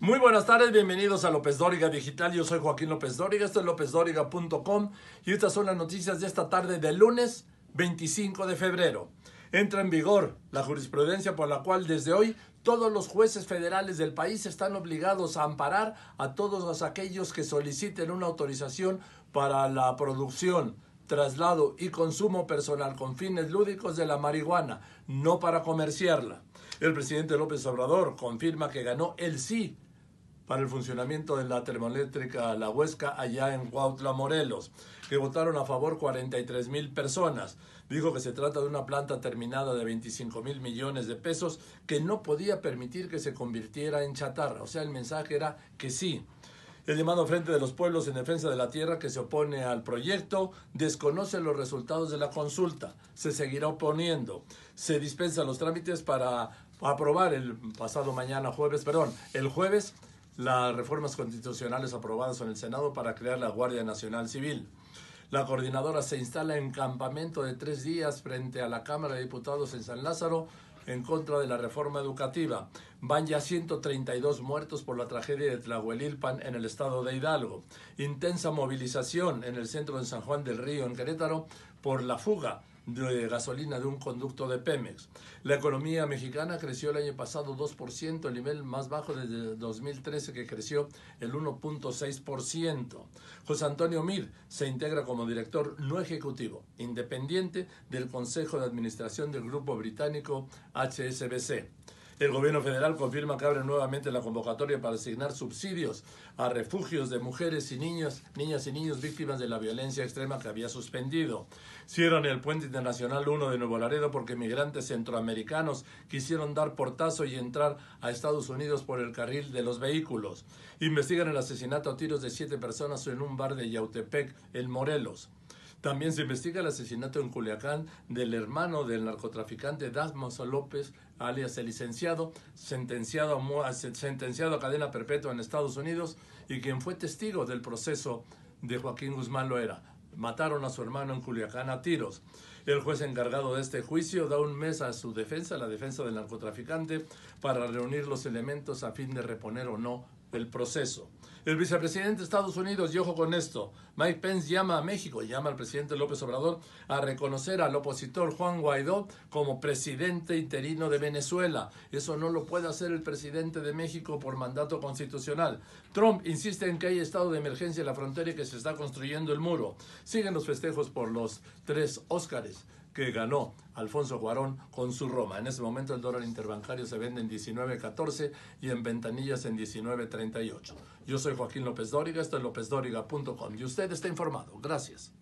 Muy buenas tardes, bienvenidos a López Dóriga Digital. Yo soy Joaquín López Dóriga, esto es lópezdóriga.com y estas son las noticias de esta tarde del lunes 25 de febrero. Entra en vigor la jurisprudencia por la cual desde hoy todos los jueces federales del país están obligados a amparar a todos aquellos que soliciten una autorización para la producción, traslado y consumo personal con fines lúdicos de la marihuana, no para comerciarla. El presidente López Obrador confirma que ganó el sí para el funcionamiento de la termoeléctrica La Huesca allá en Cuautla, Morelos, que votaron a favor 43 mil personas. Dijo que se trata de una planta terminada de 25 mil millones de pesos que no podía permitir que se convirtiera en chatarra. O sea, el mensaje era que sí. El llamado Frente de los Pueblos en Defensa de la Tierra que se opone al proyecto desconoce los resultados de la consulta. Se seguirá oponiendo. Se dispensan los trámites para aprobar el pasado mañana jueves, perdón, el jueves las reformas constitucionales aprobadas en el Senado para crear la Guardia Nacional Civil. La coordinadora se instala en campamento de tres días frente a la Cámara de Diputados en San Lázaro en contra de la reforma educativa. Van ya 132 muertos por la tragedia de Tlahuelilpan en el estado de Hidalgo. Intensa movilización en el centro de San Juan del Río, en Querétaro, por la fuga de gasolina de un conducto de Pemex. La economía mexicana creció el año pasado 2%, el nivel más bajo desde 2013 que creció el 1.6%. José Antonio Mir se integra como director no ejecutivo, independiente del Consejo de Administración del Grupo Británico HSBC. El gobierno federal confirma que abre nuevamente la convocatoria para asignar subsidios a refugios de mujeres y niños, niñas y niños víctimas de la violencia extrema que había suspendido. Cierran el puente internacional 1 de Nuevo Laredo porque migrantes centroamericanos quisieron dar portazo y entrar a Estados Unidos por el carril de los vehículos. Investigan el asesinato a tiros de siete personas en un bar de Yautepec, en Morelos. También se investiga el asesinato en Culiacán del hermano del narcotraficante Dasmoso López, alias el licenciado, sentenciado a cadena perpetua en Estados Unidos y quien fue testigo del proceso de Joaquín Guzmán Loera. Mataron a su hermano en Culiacán a tiros. El juez encargado de este juicio da un mes a su defensa, la defensa del narcotraficante, para reunir los elementos a fin de reponer o no el proceso. El vicepresidente de Estados Unidos, y ojo con esto, Mike Pence llama a México, llama al presidente López Obrador a reconocer al opositor Juan Guaidó como presidente interino de Venezuela. Eso no lo puede hacer el presidente de México por mandato constitucional. Trump insiste en que hay estado de emergencia en la frontera y que se está construyendo el muro. Siguen los festejos por los tres Óscares que ganó Alfonso Cuarón con su Roma. En ese momento el dólar interbancario se vende en 19.14 y en ventanillas en 19.38. Yo soy Joaquín López Dóriga, esto es lópezdóriga.com y usted está informado. Gracias.